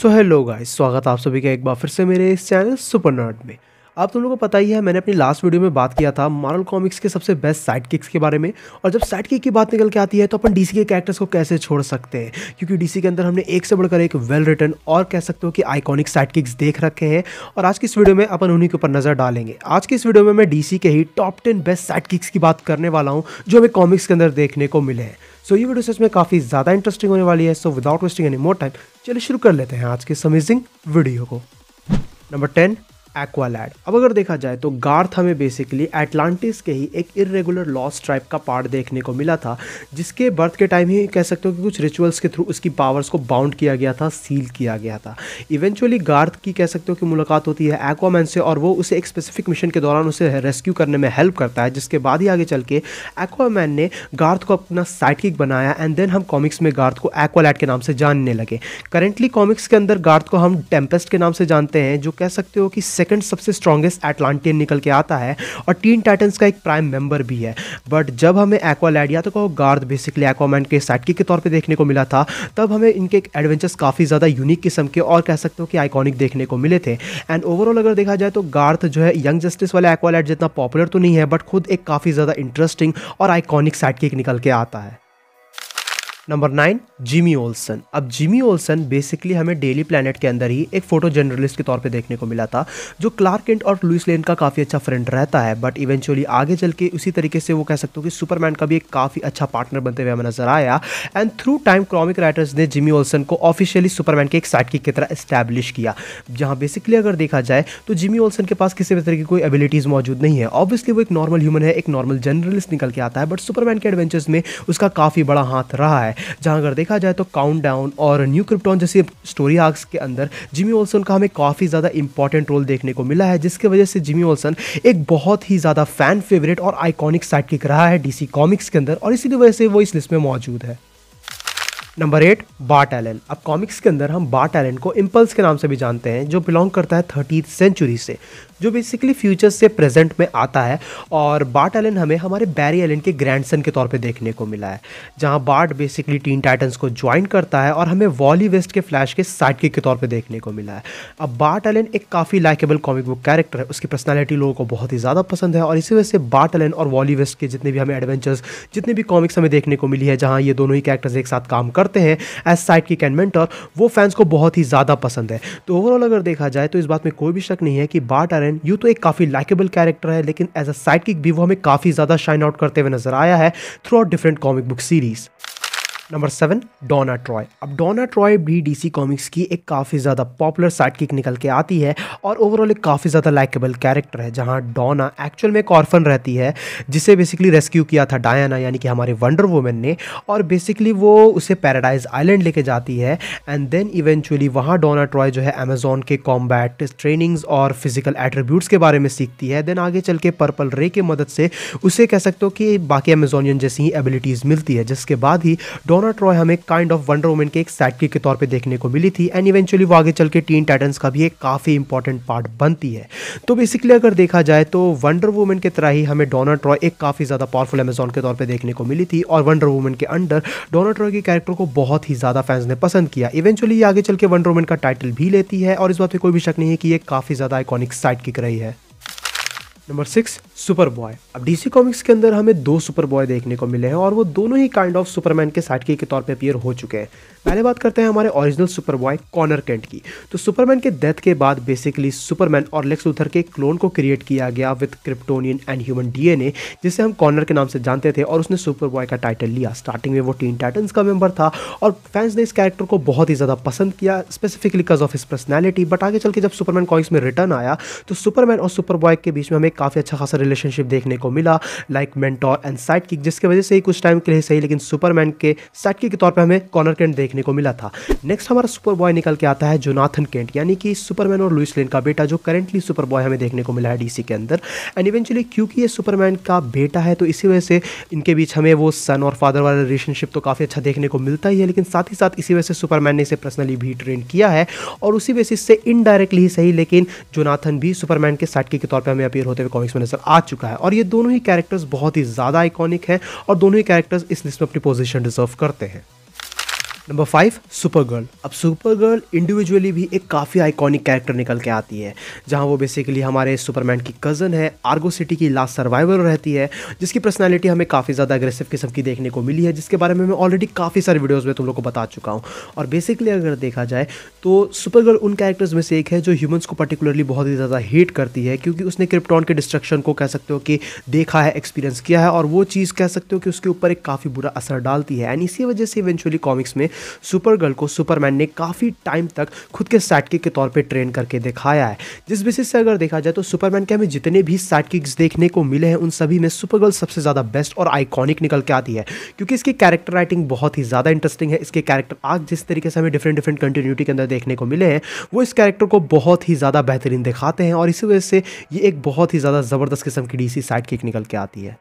so hello guys स्वागत आप सभी का एक बार फिर से मेरे इस चैनल सुपर नर्ड में आप तुम लोगों को पता ही है मैंने अपनी लास्ट वीडियो में बात किया था मारल कॉमिक्स के सबसे बेस्ट साइड किक्स के बारे में और जब साइड किक की बात निकल के आती है तो अपन डीसी के कैरेक्टर्स को कैसे छोड़ सकते हैं क्योंकि डीसी के अंदर हमने एक से बढ़कर एक वेल रिटर्न और कह सकते हो कि आइकॉनिक साइड किक्स देख रखे हैं और आज की इस वीडियो में अपन उन्हीं के ऊपर नजर डालेंगे आज की इस वीडियो में मैं डीसी के ही top ten best sidekicks की बात करने वाला हूँ जो हमें कॉमिक्स के अंदर देखने को मिले हैं सो ये वीडियो सच में काफ़ी ज़्यादा इंटरेस्टिंग होने वाली है so without wasting any more time चलिए शुरू कर लेते हैं आज के इस अमेजिंग वीडियो को नंबर टेन एक्वालैड अब अगर देखा जाए तो गार्थ हमें बेसिकली एटलांटिस के ही एक इरेगुलर लॉस ट्राइप का पार्ट देखने को मिला था जिसके बर्थ के टाइम ही कह सकते हो कि कुछ रिचुअल्स के थ्रू उसकी पावर्स को बाउंड किया गया था सील किया गया था इवेंचुअली गार्थ की कह सकते हो कि मुलाकात होती है एक्वामैन से और वो उसे एक स्पेसिफिक मिशन के दौरान उसे रेस्क्यू करने में हेल्प करता है जिसके बाद ही आगे चल के एक्वामैन ने गार्थ को अपना साइटिक बनाया एंड देन हम कॉमिक्स में गार्थ को एक्वालैड के नाम से जानने लगे करेंटली कॉमिक्स के अंदर गार्थ को हम टेम्पेस्ट के नाम से जानते हैं जो कह सकते हो कि सेकंड सबसे स्ट्रॉगेस्ट एटलांटियन निकल के आता है और टीन टाइटन्स का एक प्राइम मेंबर भी है बट जब हमें एक्वालैड या तो को बेसिकली एक्वामैन के साइडकिक के तौर पर देखने को मिला था तब हमें इनके एक एडवेंचर्स काफ़ी ज़्यादा यूनिक किस्म के और कह सकते हो कि आइकॉनिक देखने को मिले थे एंड ओवरऑल अगर देखा जाए तो गार्थ जो है यंग जस्टिस वाला एक्वालैड जितना पॉपुलर तो नहीं है बट खुद एक काफ़ी ज़्यादा इंटरेस्टिंग और आइकॉनिक साइडकिक निकल के आता है नंबर नाइन जिमी ओल्सन अब जिमी ओल्सन बेसिकली हमें डेली प्लानट के अंदर ही एक फोटो जर्नलिस्ट के तौर पे देखने को मिला था जो क्लार्क एंड और लुइस लेन का काफ़ी अच्छा फ्रेंड रहता है बट इवेंचुअली आगे चल के उसी तरीके से वो कह सकते हो कि सुपरमैन का भी एक काफ़ी अच्छा पार्टनर बनते हुए हमें नजर आया and through time comic writers ने जिमी ओल्सन को ऑफिशियली सुपरमैन के एक साइड की तरह इस्टेब्लिश किया जहाँ बेसिकली अगर देखा जाए तो जिमी ओल्सन के पास किसी भी तरह की कोई एबिलिटीज़ मौजूद नहीं है ऑब्वियसली वो एक नॉर्मल ह्यूमन है एक नॉर्मल जर्नलिस्ट निकल के आता है बट सुपरमैन के एडवेंचर्स में उसका काफ़ी बड़ा हाथ रहा है जहाँ अगर देखा जाए तो काउंट डाउन और न्यू क्रिप्टॉन जैसे स्टोरी आर्स के अंदर जिमी ओल्सन का हमें काफ़ी ज़्यादा इंपॉर्टेंट रोल देखने को मिला है जिसकी वजह से जिमी ओल्सन एक बहुत ही ज़्यादा फैन फेवरेट और आइकॉनिक साइड रहा है डीसी कॉमिक्स के अंदर और इसी वजह से वो इस लिस्ट में मौजूद है नंबर एट बार्ट एलन अब कॉमिक्स के अंदर हम बार्ट एलन को इम्पल्स के नाम से भी जानते हैं जो बिलोंग करता है थर्टीथ सेंचुरी से जो बेसिकली फ्यूचर से प्रेजेंट में आता है और बार्ट एलन हमें हमारे बैरी एलन के ग्रैंडसन के तौर पे देखने को मिला है जहाँ बार्ट बेसिकली टीन टाइटन्स को ज्वाइन करता है और हमें वॉली वेस्ट के फ्लैश के साइड के तौर पर देखने को मिला है अब बार्ट एलन एक काफ़ी लाइकेबल कॉमिक बुक कैरेक्टर है उसकी पर्सनैलिटी लोगों को बहुत ही ज़्यादा पसंद है और इसी वजह से बार्ट एलन और वॉली वेस्ट के जितने भी हमें एडवेंचर्स जितने भी कॉमिक्स हमें देखने को मिली है जहाँ ये दोनों ही कैरेक्टर्स एक साथ काम करते हैं एज साइड की कैन वो फैंस को बहुत ही ज़्यादा पसंद है तो ओवरऑल अगर देखा जाए तो इस बात में कोई भी शक नहीं है कि बार्ट एलन मैन यू तो एक काफ़ी लाइकेबल कैरेक्टर है लेकिन एज अ साइड किक भी वो हमें काफ़ी ज़्यादा शाइन आउट करते हुए नजर आया है throughout different comic book series number seven Donna Troy अब डोना ट्रॉय भी डीसी कॉमिक्स की एक काफ़ी ज़्यादा पॉपुलर साइड किक निकल के आती है और ओवरऑल एक काफ़ी ज़्यादा लाइकेबल कैरेक्टर है जहाँ डोना एक्चुअल में एक ऑर्फन रहती है जिसे बेसिकली रेस्क्यू किया था डायना यानी कि हमारे वंडर वूमेन ने और बेसिकली वो उसे पैराडाइज आइलैंड लेके जाती है एंड देन इवेंचुअली वहाँ डोना ट्रॉय जो है अमेजोन के कॉम्बैट ट्रेनिंग्स और फिजिकल एट्रीब्यूट्स के बारे में सीखती है देन आगे चल के पर्पल रे की मदद से उसे कह सकते हो कि बाकी अमेजोनियन जैसी ही एबिलिटीज़ मिलती है जिसके बाद ही डोना डोना ट्रॉय हमें काइंड ऑफ वंडर वुमेन के एक साइडकिक के तौर पे देखने को मिली थी एंड इवेंचुअली वो आगे चल के टीन टाइटन्स का भी एक काफ़ी इंपॉर्टेंट पार्ट बनती है तो बेसिकली अगर देखा जाए तो वंडर वुमेन की तरह ही हमें डोना ट्रॉय एक काफ़ी ज़्यादा पावरफुल अमेजोन के तौर पर देखने को मिली थी और वंडर वुमेन के अंडर डोना ट्रॉय के कैरेक्टर को बहुत ही ज़्यादा फैंस ने पसंद किया इवेंचुअली ये आगे चल के वंडर वुमेन का टाइटल भी लेती है और इस बात पर कोई भी शक नहीं है कि ये काफ़ी ज़्यादा आइकॉनिक साइट किक रही है नंबर सिक्स सुपर बॉय अब डीसी कॉमिक्स के अंदर हमें दो सुपर बॉय देखने को मिले हैं और वो दोनों ही काइंड ऑफ सुपरमैन के साइड के तौर पे अपियर हो चुके हैं पहले बात करते हैं हमारे original Superboy Conner Kent की तो सुपरमैन के डेथ के बाद बेसिकली सुपरमैन और लेक्स उधर के क्लोन को क्रिएट किया गया with Kryptonian and human DNA जिसे हम कॉनर के नाम से जानते थे और उसने सुपर बॉय का टाइटल लिया स्टार्टिंग में वो टीन टाइटन्स का मेंबर था और फैंस ने इस कैरेक्टर को बहुत ही ज़्यादा पसंद किया specifically because of his personality but आगे चल के जब सुपरमैन कॉमिक्स में रिटर्न आया तो सुपरमैन और सुपर बॉय के बीच में हमें काफ़ी अच्छा खासा रिलेशनशिप देखने को मिला like mentor and sidekick जिसके वजह से ही कुछ टाइम के लिए सही लेकिन सुपरमैन के साइड किक के तौर पर हमें कॉर्नर केंट देखने को मिला था नेक्स्ट हमारा सुपर बॉय निकल के आता है जोनाथन केंट यानी कि सुपरमैन और लुइस लेन का बेटा जो करेंटली सुपर बॉय हमें देखने को मिला है डी के अंदर एंड इवेंचुअली क्योंकि ये सुपरमैन का बेटा है तो इसी वजह से इनके बीच हमें वो सन और फादर वाला रिलेशनशिप तो काफ़ी अच्छा देखने को मिलता ही है लेकिन साथ ही साथ इसी वजह से सुपरमैन ने इसे पर्सनली भी ट्रेन किया है और उसी बेसिस से इनडायरेक्टली ही सही लेकिन जोनाथन भी सुपरमैन के साइड के तौर पर हमें अपीयर होते हुए रिलेटेड कॉमिक्स में नजर आ चुका है और ये दोनों ही कैरेक्टर्स बहुत ही ज़्यादा आइकॉनिक है और दोनों ही कैरेक्टर्स इस लिस्ट में अपनी पोजिशन डिजर्व करते हैं नंबर फाइव सुपर गर्ल अब सुपर गर्ल इंडिविजुअली भी एक काफ़ी आइकॉनिक कैरेक्टर निकल के आती है जहां वो बेसिकली हमारे सुपरमैन की कज़न है आर्गो सिटी की लास्ट सर्वाइवर रहती है जिसकी पर्सनैलिटी हमें काफ़ी ज़्यादा अग्रेसिव किस्म की देखने को मिली है जिसके बारे में मैं ऑलरेडी काफ़ी सारे वीडियोज़ में तुम लोग को बता चुका हूँ और बेसिकली अगर देखा जाए तो सुपर गर्ल उन कैरेक्टर्स में से एक है जो ह्यूमन्स को पर्टिकुलरली बहुत ही ज़्यादा हेट करती है क्योंकि उसने क्रिप्टॉन के डिस्ट्रक्शन को कह सकते हो कि देखा है एक्सपीरियंस किया है और वो चीज़ कह सकते हो कि उसके ऊपर एक काफ़ी बुरा असर डालती है एंड इसी वजह से इवेंचुअली कॉमिक्स में सुपर गर्ल को सुपरमैन ने काफ़ी टाइम तक खुद के साइडकिक के तौर पर ट्रेन करके दिखाया है जिस बेसिस से अगर देखा जाए तो सुपरमैन के हमें जितने भी साइडकिक्स देखने को मिले हैं उन सभी में सुपर गर्ल सबसे ज़्यादा बेस्ट और आइकॉनिक निकल के आती है क्योंकि इसकी कैरेक्टर राइटिंग बहुत ही ज़्यादा इंटरेस्टिंग है इसके कैरेक्टर आज जिस तरीके से हमें डिफरेंट डिफरेंट कंटिन्यूटी के अंदर देखने को मिले हैं वो इस कैरेक्टर को बहुत ही ज़्यादा बेहतरीन दिखाते हैं और इसी वजह से ये एक बहुत ही ज़्यादा ज़बरदस्त किस्म की डीसी साइड किक निकल के आती है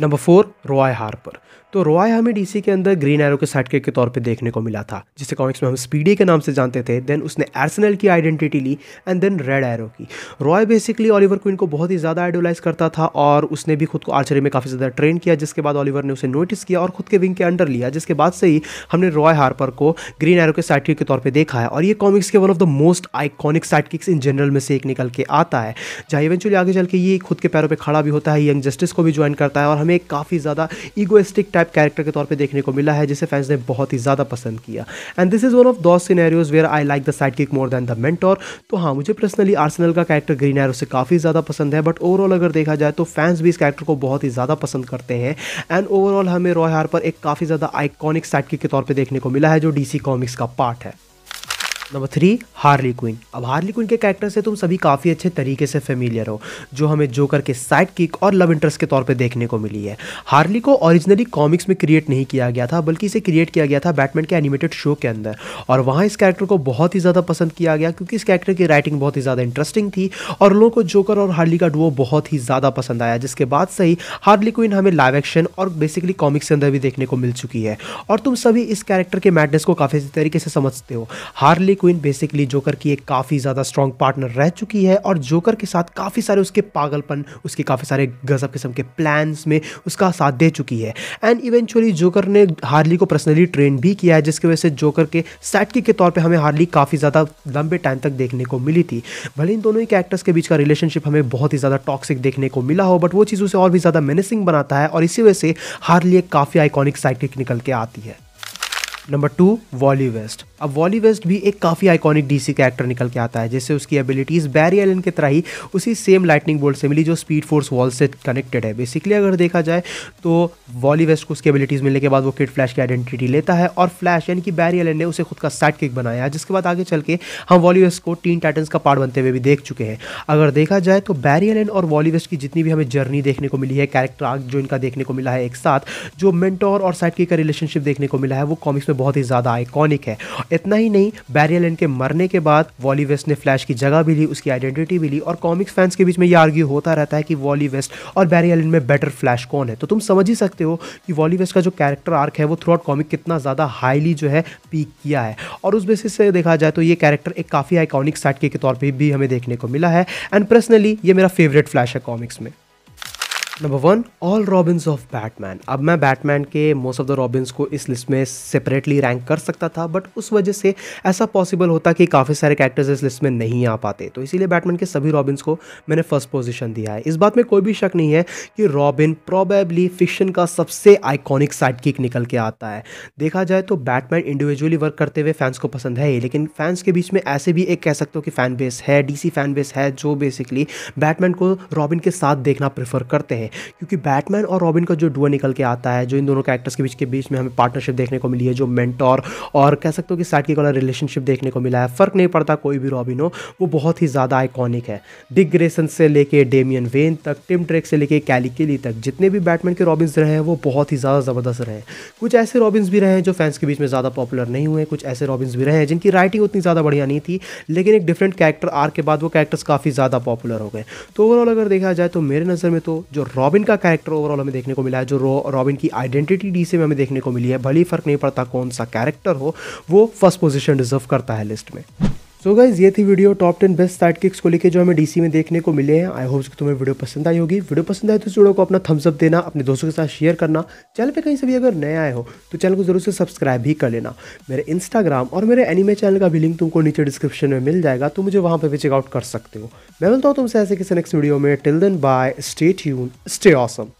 नंबर फोर रॉय हार्पर तो रॉय हमें डीसी के अंदर ग्रीन एरो के साइडकिक के तौर पे देखने को मिला था जिसे कॉमिक्स में हम स्पीडी के नाम से जानते थे देन उसने एर्सनल की आइडेंटिटी ली एंड देन रेड एरो की रॉय बेसिकली ओलिवर क्वीन को बहुत ही ज़्यादा आइडोलाइज करता था और उसने भी खुद को आर्चरी में काफ़ी ज़्यादा ट्रेन किया जिसके बाद ऑलिवर ने उसे नोटिस किया और खुद के विंग के अंडर लिया जिसके बाद से ही हमने रॉय हार्पर को ग्रीन एरो के साइडकिक के तौर पर देखा है और ये कॉमिक्स के one of the most iconic sidekicks in general में से एक निकल के आता है जहाँ इवेंचुअली आगे चल के ये खुद के पैरों पर खड़ा भी होता है यंग जस्टिस को भी ज्वाइन करता है और हमें काफ़ी ज़्यादा ईगोइस्टिक टाइप कैरेक्टर के तौर पर देखने को मिला है जिसे फैंस ने बहुत ही ज़्यादा पसंद किया and this is one of those scenarios where I like the sidekick more than the mentor तो हाँ मुझे पर्सनली आर्सनल का कैरेक्टर ग्रीन एरो से काफ़ी ज़्यादा पसंद है बट ओवरऑल अगर देखा जाए तो फैंस भी इस कैरेक्टर को बहुत ही ज़्यादा पसंद करते हैं एंड ओवरऑल हमें रॉय हार पर एक काफ़ी ज़्यादा आइकॉनिक साइड किक के तौर पर देखने को मिला है जो डीसी कॉमिक्स का पार्ट है नंबर थ्री हार्ली क्विन अब हार्ली क्विन के कैरेक्टर से तुम सभी काफ़ी अच्छे तरीके से फेमिलियर हो जो हमें जोकर के साइड किक और लव इंटरेस्ट के तौर पर देखने को मिली है हार्ली को ओरिजिनली कॉमिक्स में क्रिएट नहीं किया गया था बल्कि इसे क्रिएट किया गया था बैटमैन के एनिमेटेड शो के अंदर और वहाँ इस कैरेक्टर को बहुत ही ज़्यादा पसंद किया गया क्योंकि इस कैरेक्टर की राइटिंग बहुत ही ज़्यादा इंटरेस्टिंग थी और लोगों को जोकर और हार्ली का डुओ बहुत ही ज़्यादा पसंद आया जिसके बाद से ही हार्ली क्विन हमें लाइव एक्शन और बेसिकली कॉमिक्स के अंदर भी देखने को मिल चुकी है और तुम सभी इस कैरेक्टर के मैडनेस को काफ़ी तरीके से समझते हो हार्ली क्वीन बेसिकली जोकर की एक काफ़ी ज़्यादा स्ट्रॉन्ग पार्टनर रह चुकी है और जोकर के साथ काफ़ी सारे उसके पागलपन उसके काफ़ी सारे गजब किस्म के प्लान्स में उसका साथ दे चुकी है एंड इवेंचुअली जोकर ने हार्ली को पर्सनली ट्रेन भी किया है जिसकी वजह से जोकर के सैटकी के तौर पर हमें हार्ली काफ़ी ज़्यादा लंबे टाइम तक देखने को मिली थी भले इन दोनों ही कैरेक्टर्स के बीच का रिलेशनशिप हमें बहुत ही ज़्यादा टॉक्सिक देखने को मिला हो बट वो चीज़ उसे और भी ज़्यादा मेनेसिंग बनाता है और इसी वजह से हार्ली एक काफ़ी आइकॉनिक साइकिक निकल के आती है नंबर टू वॉली वेस्ट अब वॉली वेस्ट भी एक काफ़ी आइकॉनिक डीसी कैरेक्टर निकल के आता है जैसे उसकी एबिलिटीज़ बैरी एलन की तरह ही उसी सेम लाइटनिंग बोल्ट से मिली जो स्पीड फोर्स वॉल से कनेक्टेड है बेसिकली अगर देखा जाए तो वॉली वेस्ट को उसकी एबिलिटीज़ मिलने के बाद वो किट फ्लैश की आइडेंटिटी लेता है और फ्लैश यानी कि बैरी एलन ने उसे खुद का साइड किक बनाया है जिसके बाद आगे चल के हम वॉली वेस्ट को टीन टाइटन्स का पार्ट बनते हुए भी देख चुके हैं अगर देखा जाए तो बैरी एलन और वॉली वेस्ट की जितनी भी हमें जर्नी देखने को मिली है कैरेक्टर आग जो इनका देखने को मिला है एक साथ जो मेंटोर और साइड किक का रिलेशनशिप देखने को मिला है वो कॉमिक्स में बहुत ही ज़्यादा आइकॉनिक है इतना ही नहीं बैरी एलन के मरने के बाद वॉली वेस्ट ने फ्लैश की जगह भी ली उसकी आइडेंटिटी भी ली और कॉमिक्स फैंस के बीच में ये आर्ग्यू होता रहता है कि वॉली वेस्ट और बैरी एलन में बेटर फ्लैश कौन है तो तुम समझ ही सकते हो कि वॉली वेस्ट का जो कैरेक्टर आर्क है वो थ्रू आउट कॉमिक कितना ज़्यादा हाईली जो है पीक किया है और उस बेसिस से देखा जाए तो ये कैरेक्टर एक काफ़ी आइकॉनिक साइट के तौर पर भी हमें देखने को मिला है एंड पर्सनली ये मेरा फेवरेट फ्लैश है कॉमिक्स में number one all Robins of Batman अब मैं बैटमैन के मोस्ट ऑफ द रॉबिन्स को इस लिस्ट में सेपरेटली रैंक कर सकता था बट उस वजह से ऐसा पॉसिबल होता कि काफ़ी सारे कैरेक्टर्स इस लिस्ट में नहीं आ पाते तो इसीलिए बैटमैन के सभी रॉबिन्स को मैंने फर्स्ट पोजिशन दिया है इस बात में कोई भी शक नहीं है कि रॉबिन प्रॉबेबली फिक्शन का सबसे आइकॉनिक साइड किक निकल के आता है देखा जाए तो बैटमैन इंडिविजुअली वर्क करते हुए फैंस को पसंद है ही लेकिन फैंस के बीच में ऐसे भी एक कह सकते हो कि फैन बेस है सी फैन बेस है जो बेसिकली बैटमैन को रॉबिन के साथ देखना प्रेफर करते हैं क्योंकि बैटमैन और रॉबिन का जो डुआ निकल के आता है जो इन दोनों कैरेक्टर्स के बीच के बीच में हमें पार्टनरशिप देखने को मिली है जो मेंटोर और कह सकते हो कि साइड की वाला रिलेशनशिप देखने को मिला है फ़र्क नहीं पड़ता कोई भी रॉबिन हो वो बहुत ही ज़्यादा आइकॉनिक है डिग ग्रेसन से लेके डेमियन वेन तक टिम ट्रेक से लेके कैलिकेली तक जितने भी बैटमैन के रॉबिन्स रहे हैं वो बहुत ही ज़्यादा ज़बरदस्त रहे हैं कुछ ऐसे रॉबिन्स भी रहे हैं जो फैंस के बीच में ज़्यादा पॉपुलर नहीं हुए कुछ ऐसे रॉबिन्स भी रहे हैं जिनकी राइटिंग उतनी ज़्यादा बढ़िया नहीं थी लेकिन एक डिफरेंट कैरेक्टर आर के बाद वो कैरेक्टर्स काफ़ी ज़्यादा पॉपुलर हो गए तो ओवरऑल अगर देखा जाए तो मेरे नज़र में तो जो रॉबिन का कैरेक्टर ओवरऑल हमें देखने को मिला है जो रॉबिन की आइडेंटिटी डी में हमें देखने को मिली है भली फर्क नहीं पड़ता कौन सा कैरेक्टर हो वो फर्स्ट पोजिशन डिजर्व करता है लिस्ट में सो गाइज ये थी video top ten best sidekicks को लेके जो हमें डीसी में देखने को मिले हैं आई होप कि तुम्हें वीडियो पसंद आई होगी वीडियो पसंद आए तो इस वीडियो को अपना थम्सअप देना अपने दोस्तों के साथ शेयर करना चैनल पे कहीं से भी अगर नए आए हो तो चैनल को जरूर से सब्सक्राइब भी कर लेना मेरे इंस्टाग्राम और मेरे एनिमे चैनल का भी लिंक तुमको नीचे डिस्क्रिप्शन में मिल जाएगा तो मुझे वहाँ पर भी चेकआउट कर सकते हो मैं बोलता हूँ तुमसे ऐसे किसी नेक्स्ट वीडियो में till then bye stay tuned stay awesome